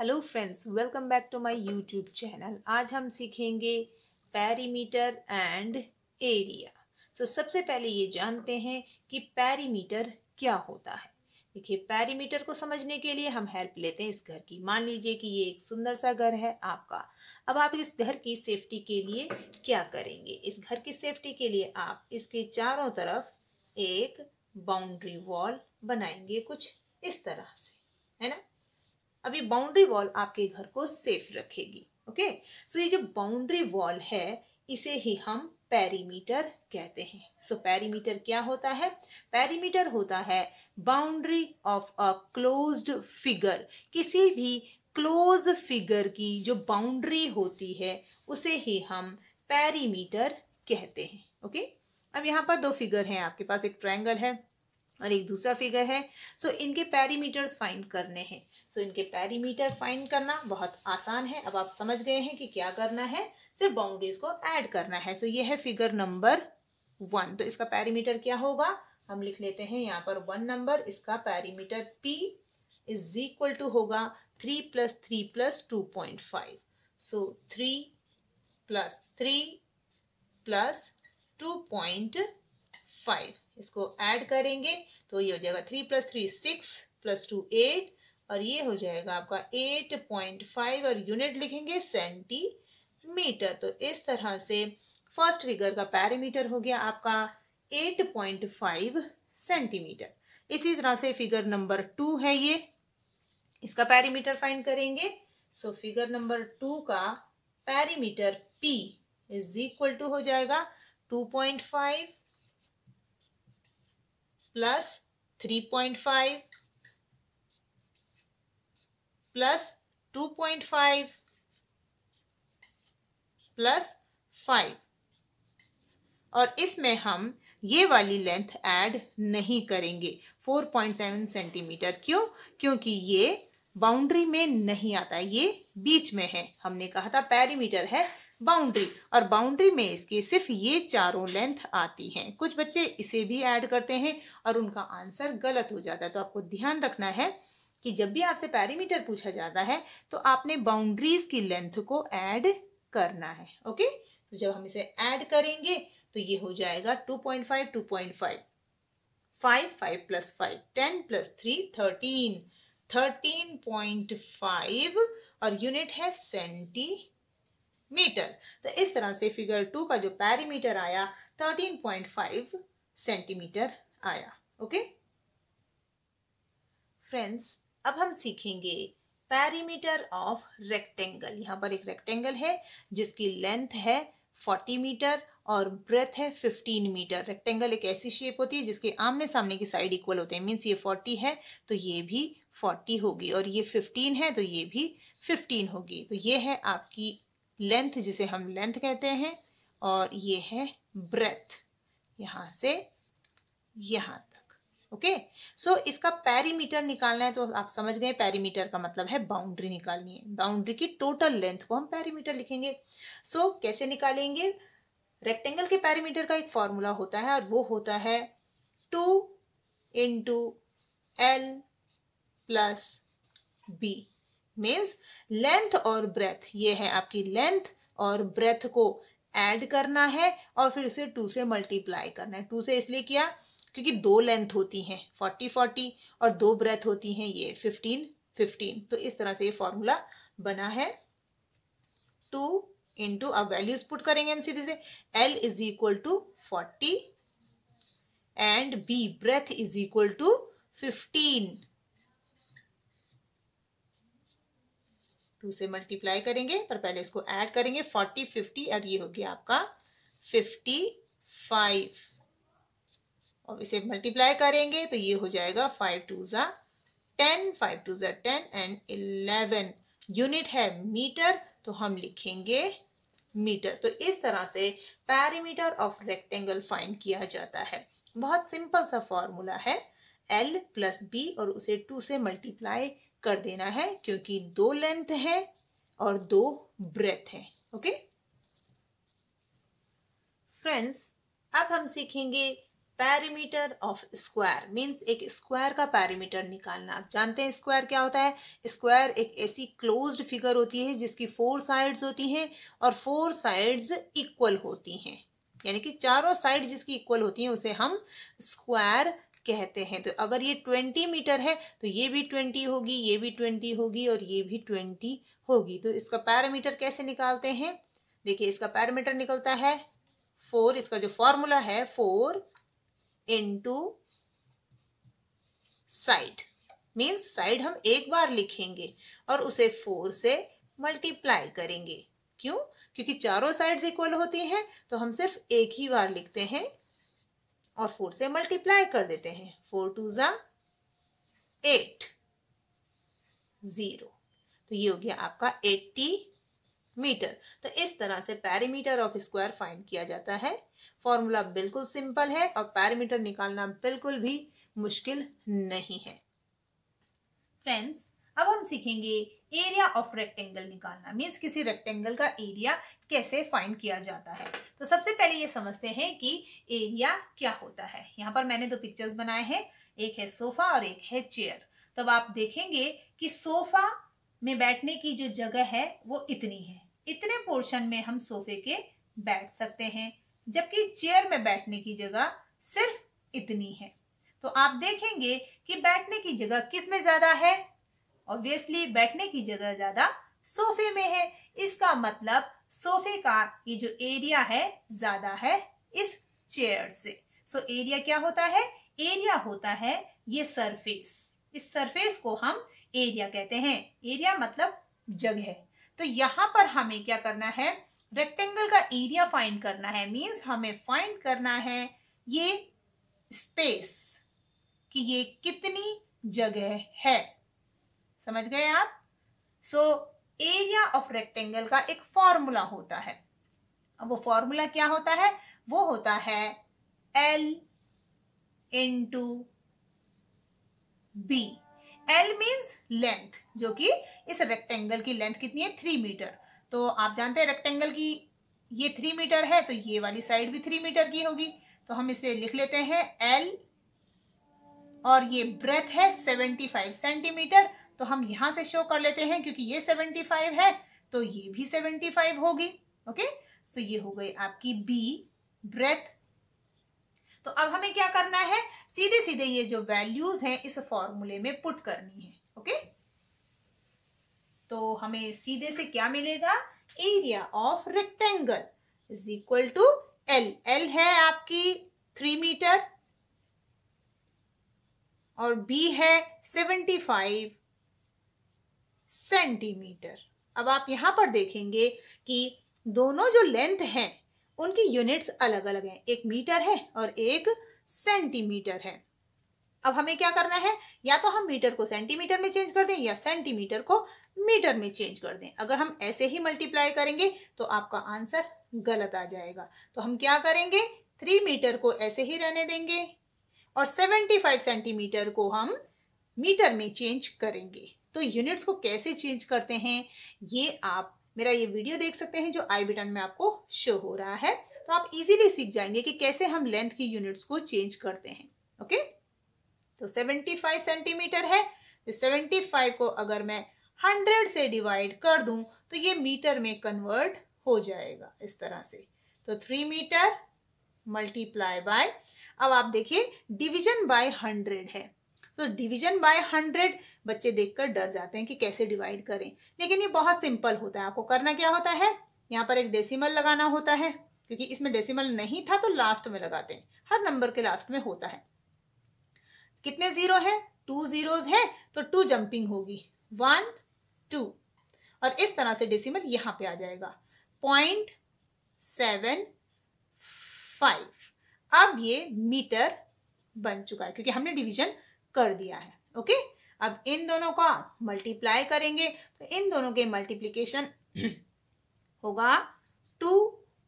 Hello friends welcome back to my YouTube channel आज हम सीखेंगे पैरीमीटर एंड एरिया सो सबसे पहले ये जानते हैं कि पैरीमीटर क्या होता है देखिए पैरीमीटर को समझने के लिए हम हेल्प लेते हैं इस घर की मान लीजिए कि ये एक सुंदर सा घर है आपका अब आप इस घर की सेफ्टी के लिए क्या करेंगे इस घर की सेफ्टी के लिए आप इसके चारों तरफ एक बाउंड्री वॉल बनाएंगे कुछ इस तरह से है ना अब ये बाउंड्री वॉल आपके घर को सेफ रखेगी ओके सो ये जो बाउंड्री वॉल है इसे ही हम पैरीमीटर कहते हैं सो so, पैरीमीटर क्या होता है पैरीमीटर होता है boundary of a closed figure किसी भी क्लोज फिगर की जो बाउंड्री होती है उसे ही हम पैरीमीटर कहते हैं ओके okay? अब यहाँ पर दो फिगर हैं आपके पास एक ट्रायंगल है और एक दूसरा फिगर है सो so, इनके पैरीमीटर्स फाइंड करने हैं सो इनके पैरीमीटर फाइंड करना बहुत आसान है अब आप समझ गए हैं कि क्या करना है सिर्फ बाउंड्रीज को ऐड करना है सो ये है फिगर नंबर वन तो इसका पैरीमीटर क्या होगा हम लिख लेते हैं यहाँ पर वन नंबर इसका perimeter P is equal to होगा three plus three plus two point five so three plus three plus two point five इसको ऐड करेंगे तो ये हो जाएगा three plus three six plus two eight और ये हो जाएगा आपका एट पॉइंट फाइव और यूनिट लिखेंगे सेंटीमीटर तो इस तरह से फर्स्ट फिगर का पैरामीटर हो गया आपका एट पॉइंट फाइव सेंटीमीटर इसी तरह से फिगर नंबर टू है ये इसका पैरामीटर फाइंड करेंगे सो फिगर नंबर टू का parameter P is equal to हो जाएगा two point five plus three point five plus two point five plus five और इसमें हम ये वाली लेंथ ऐड नहीं करेंगे सेवन सेंटीमीटर क्यों क्योंकि ये बाउंड्री में नहीं आता ये बीच में है हमने कहा था पैरीमीटर है बाउंड्री और बाउंड्री में इसके सिर्फ ये चारों लेंथ आती हैं कुछ बच्चे इसे भी ऐड करते हैं और उनका आंसर गलत हो जाता है तो आपको ध्यान रखना है कि जब भी आपसे पैरीमीटर पूछा जाता है तो आपने बाउंड्रीज की लेंथ को ऐड करना है ओके तो जब हम इसे ऐड करेंगे तो ये हो जाएगा 2.5 2.5 5 5 plus five ten plus three thirteen thirteen point five और यूनिट है सेंटीमीटर तो इस तरह से फिगर टू का जो पैरीमीटर आया थर्टीन पॉइंट फाइव सेंटीमीटर आया ओके फ्रेंड्स अब हम सीखेंगे पैरीमीटर ऑफ रेक्टेंगल यहाँ पर एक रेक्टेंगल है जिसकी लेंथ है 40 मीटर और ब्रेथ है 15 मीटर रेक्टेंगल एक ऐसी शेप होती है जिसके आमने सामने की साइड इक्वल होते हैं मीन्स ये 40 है तो ये भी 40 होगी और ये 15 है तो ये भी 15 होगी तो ये है आपकी लेंथ जिसे हम लेंथ कहते हैं और ये है ब्रेथ यहाँ से यहाँ ओके सो इसका पैरीमीटर निकालना है तो आप समझ गए पैरीमीटर का मतलब है बाउंड्री निकालनी है बाउंड्री की टोटल लेंथ को हम पैरीमीटर लिखेंगे सो so, कैसे निकालेंगे रेक्टेंगल के पैरीमीटर का एक फॉर्मूला होता है और वो होता है two into L plus B means length और ब्रेथ ये है आपकी लेंथ और ब्रेथ को एड करना है और फिर उसे टू से मल्टीप्लाई करना है टू से इसलिए किया क्योंकि दो लेंथ होती हैं फोर्टी फोर्टी और दो ब्रेथ होती हैं ये फिफ्टीन फिफ्टीन तो इस तरह से ये फॉर्मूला बना है टू इंटू अब वैल्यूज पुट करेंगे हम सीधे से L is equal to forty and B breadth is equal to fifteen two से मल्टीप्लाई करेंगे पर पहले इसको ऐड करेंगे फोर्टी फिफ्टी और ये हो गया आपका फिफ्टी फाइव और इसे मल्टीप्लाई करेंगे तो ये हो जाएगा फाइव टू ज़ा टेन फाइव टू ज़ा टेन एंड इलेवन यूनिट है मीटर तो हम लिखेंगे मीटर तो इस तरह से पैरीमीटर ऑफ रेक्टेंगल फाइंड किया जाता है बहुत सिंपल सा फॉर्मूला है एल प्लस बी और उसे टू से मल्टीप्लाई कर देना है क्योंकि दो लेंथ है और दो ब्रेथ है ओके फ्रेंड्स अब हम सीखेंगे पैरीमीटर ऑफ स्क्वायर मीन्स एक स्क्वायर का पैरीमीटर निकालना आप जानते हैं स्क्वायर क्या होता है स्क्वायर एक ऐसी क्लोज्ड फिगर होती है जिसकी फोर साइड्स होती हैं और फोर साइड्स इक्वल होती हैं यानी कि चारों साइड जिसकी इक्वल होती हैं उसे हम स्क्वायर कहते हैं तो अगर ये ट्वेंटी मीटर है तो ये भी ट्वेंटी होगी ये भी ट्वेंटी होगी और ये भी ट्वेंटी होगी तो इसका पैरामीटर कैसे निकालते हैं देखिए इसका पैरामीटर निकलता है फोर इसका जो फॉर्मूला है four into side means side हम एक बार लिखेंगे और उसे फोर से मल्टीप्लाई करेंगे क्यों क्योंकि चारों साइड्स इक्वल होती हैं तो हम सिर्फ एक ही बार लिखते हैं और फोर से मल्टीप्लाई कर देते हैं फोर टू ज़ा एट ज़ीरो तो ये हो गया आपका एट्टी मीटर तो इस तरह से पैरीमीटर ऑफ स्क्वायर फाइंड किया जाता है फॉर्मूला बिल्कुल सिंपल है और पैरामीटर निकालना बिल्कुल भी मुश्किल नहीं है फ्रेंड्स अब हम सीखेंगे एरिया ऑफ रेक्टेंगल निकालना मीन्स किसी रेक्टेंगल का एरिया कैसे फाइंड किया जाता है तो सबसे पहले ये समझते हैं कि एरिया क्या होता है यहाँ पर मैंने दो पिक्चर्स बनाए हैं एक है सोफा और एक है चेयर तब तो आप देखेंगे कि सोफा में बैठने की जो जगह है वो इतनी है इतने पोर्शन में हम सोफे के बैठ सकते हैं जबकि चेयर में बैठने की जगह सिर्फ इतनी है तो आप देखेंगे कि बैठने की जगह किस में ज्यादा है ऑब्वियसली बैठने की जगह ज्यादा सोफे में है इसका मतलब सोफे का ये जो एरिया है ज्यादा है इस चेयर से सो so, एरिया क्या होता है एरिया होता है ये सरफेस इस सरफेस को हम एरिया कहते हैं एरिया मतलब जगह तो यहां पर हमें क्या करना है रेक्टेंगल का एरिया फाइंड करना है मीन्स हमें फाइंड करना है ये स्पेस कि ये कितनी जगह है समझ गए आप सो एरिया ऑफ रेक्टेंगल का एक फॉर्मूला होता है अब वो फॉर्मूला क्या होता है वो होता है L into B L means length जो कि इस रेक्टेंगल की लेंथ कितनी है थ्री मीटर तो आप जानते हैं रेक्टेंगल की ये थ्री मीटर है तो ये वाली साइड भी थ्री मीटर की होगी तो हम इसे लिख लेते हैं एल और ये ब्रेथ है सेवेंटी फाइव सेंटीमीटर तो हम यहां से शो कर लेते हैं क्योंकि ये सेवेंटी फाइव है तो ये भी सेवेंटी फाइव होगी ओके सो ये हो गई आपकी बी ब्रेथ तो अब हमें क्या करना है सीधे सीधे ये जो वैल्यूज हैं इस फॉर्मूले में पुट करनी है ओके okay? तो हमें सीधे से क्या मिलेगा area of rectangle is equal to L L है आपकी थ्री मीटर और बी है सेवेंटी फाइव सेंटीमीटर अब आप यहां पर देखेंगे कि दोनों जो लेंथ हैं उनकी यूनिट्स अलग अलग हैं एक मीटर है और एक सेंटीमीटर है अब हमें क्या करना है या तो हम मीटर को सेंटीमीटर में चेंज कर दें या सेंटीमीटर को मीटर में चेंज कर दें अगर हम ऐसे ही मल्टीप्लाई करेंगे तो आपका आंसर गलत आ जाएगा तो हम क्या करेंगे थ्री मीटर को ऐसे ही रहने देंगे और सेवेंटी फाइव सेंटीमीटर को हम मीटर में चेंज करेंगे तो यूनिट्स को कैसे चेंज करते हैं ये आप मेरा ये वीडियो देख सकते हैं जो आई बटन में आपको शो हो रहा है तो आप इजीली सीख जाएंगे कि कैसे हम लेंथ की यूनिट्स को चेंज करते हैं ओके okay? तो सेवेंटी फाइव सेंटीमीटर है तो सेवेंटी फाइव को अगर मैं हंड्रेड से डिवाइड कर दूं तो ये मीटर में कन्वर्ट हो जाएगा इस तरह से तो थ्री मीटर मल्टीप्लाई बाय अब आप देखिए डिवीजन बाय हंड्रेड है तो डिवीजन बाय हंड्रेड बच्चे देखकर डर जाते हैं कि कैसे डिवाइड करें लेकिन ये बहुत सिंपल होता है आपको करना क्या होता है यहाँ पर एक डेसिमल लगाना होता है क्योंकि इसमें डेसिमल नहीं था तो लास्ट में लगाते हैं हर नंबर के लास्ट में होता है कितने जीरो है टू जीरोज है तो टू जंपिंग होगी वन टू और इस तरह से डेसिमल यहाँ पे आ जाएगा पॉइंट सेवन फाइव अब ये मीटर बन चुका है क्योंकि हमने डिवीजन कर दिया है ओके अब इन दोनों का मल्टीप्लाई करेंगे तो इन दोनों के मल्टीप्लीकेशन होगा टू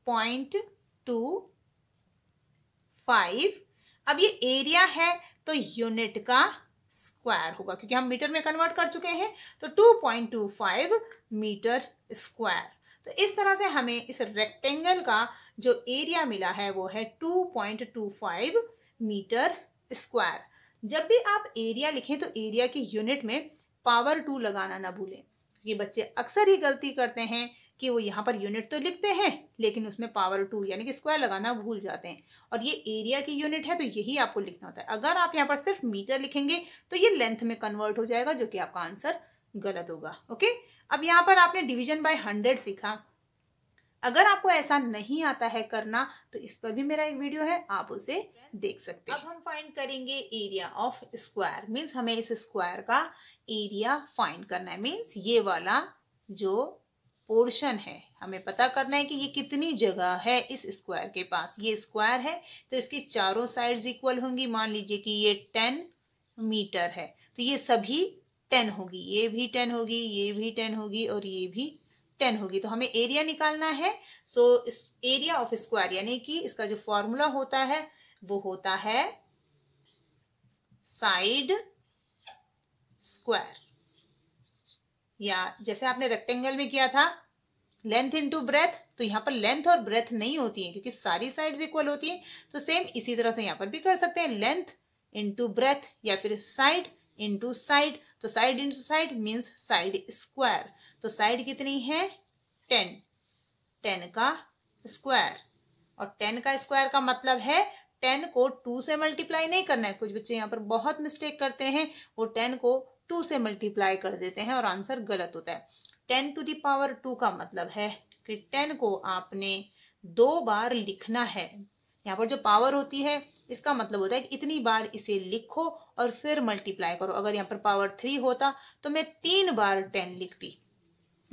पॉइंट टू फाइव अब ये एरिया है तो यूनिट का स्क्वायर होगा क्योंकि हम मीटर में कन्वर्ट कर चुके हैं तो two point two five metre square तो इस तरह से हमें इस रेक्टेंगल का जो एरिया मिला है वो है two point two five metre square जब भी आप एरिया लिखें तो एरिया की यूनिट में पावर टू लगाना ना भूलें क्योंकि बच्चे अक्सर ही गलती करते हैं कि वो यहाँ पर यूनिट तो लिखते हैं लेकिन उसमें पावर टू यानी कि स्क्वायर लगाना भूल जाते हैं और ये एरिया की यूनिट है तो यही आपको लिखना होता है अगर आप यहाँ पर सिर्फ मीटर लिखेंगे तो ये लेंथ में कन्वर्ट हो जाएगा जो कि आपका आंसर गलत होगा ओके अब यहाँ पर आपने डिविजन बाय हंड्रेड सीखा अगर आपको ऐसा नहीं आता है करना तो इस पर भी मेरा एक वीडियो है आप उसे देख सकते हैं अब हम फाइंड करेंगे एरिया ऑफ स्क्वायर मींस हमें इस स्क्वायर का एरिया फाइंड करना है मींस ये वाला जो पोर्शन है हमें पता करना है कि ये कितनी जगह है इस स्क्वायर के पास ये स्क्वायर है तो इसकी चारों साइड्स इक्वल होंगी मान लीजिए कि ये टेन मीटर है तो ये सभी टेन होगी ये भी टेन होगी ये भी टेन होगी और ये भी टेन होगी तो हमें एरिया निकालना है सो इस एरिया ऑफ स्क्वायर यानी कि इसका जो फॉर्मूला होता है वो होता है साइड स्क्वायर या जैसे आपने रेक्टेंगल में किया था लेंथ इनटू ब्रेथ तो यहाँ पर लेंथ और ब्रेथ नहीं होती है क्योंकि सारी साइड्स इक्वल होती हैं तो सेम इसी तरह से यहाँ पर भी कर सकते हैं लेंथ इंटू ब्रेथ या फिर साइड इंटू साइड तो side into side means side square तो साइड कितनी है टेन टेन का स्क्वायर और टेन का स्क्वायर का मतलब है टेन को टू से मल्टीप्लाई नहीं करना है कुछ बच्चे यहाँ पर बहुत मिस्टेक करते हैं वो टेन को टू से मल्टीप्लाई कर देते हैं और आंसर गलत होता है टेन टू दावर टू का मतलब है कि टेन को आपने दो बार लिखना है यहाँ पर जो पावर होती है इसका मतलब होता है कि इतनी बार इसे लिखो और फिर मल्टीप्लाई करो अगर यहाँ पर पावर थ्री होता तो मैं तीन बार टेन लिखती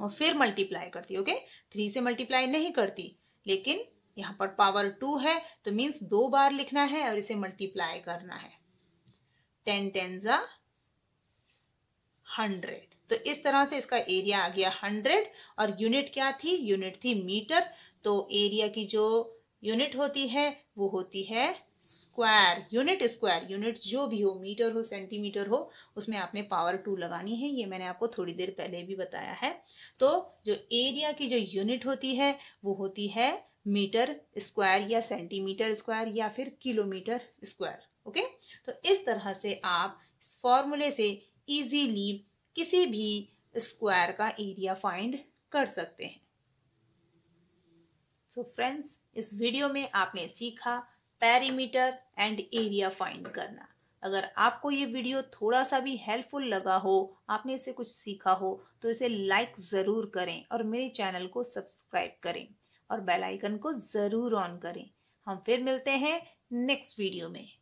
और फिर मल्टीप्लाई करती ओके थ्री से मल्टीप्लाई नहीं करती लेकिन यहाँ पर पावर टू है तो मीन्स दो बार लिखना है और इसे मल्टीप्लाई करना है टेन टेन ज़ा हंड्रेड तो इस तरह से इसका एरिया आ गया हंड्रेड और यूनिट क्या थी यूनिट थी मीटर तो एरिया की जो यूनिट होती है वो होती है स्क्वायर यूनिट स्क्वायर यूनिट जो भी हो मीटर हो सेंटीमीटर हो उसमें आपने पावर टू लगानी है ये मैंने आपको थोड़ी देर पहले भी बताया है तो जो एरिया की जो यूनिट होती है वो होती है मीटर स्क्वायर या सेंटीमीटर स्क्वायर या फिर किलोमीटर स्क्वायर ओके तो इस तरह से आप इस फॉर्मूले से इजीली किसी भी स्क्वायर का एरिया फाइंड कर सकते हैं सो so फ्रेंड्स इस वीडियो में आपने सीखा पैरीमीटर एंड एरिया फाइंड करना अगर आपको ये वीडियो थोड़ा सा भी हेल्पफुल लगा हो आपने इसे कुछ सीखा हो तो इसे लाइक ज़रूर करें और मेरे चैनल को सब्सक्राइब करें और बेल आइकन को ज़रूर ऑन करें हम फिर मिलते हैं नेक्स्ट वीडियो में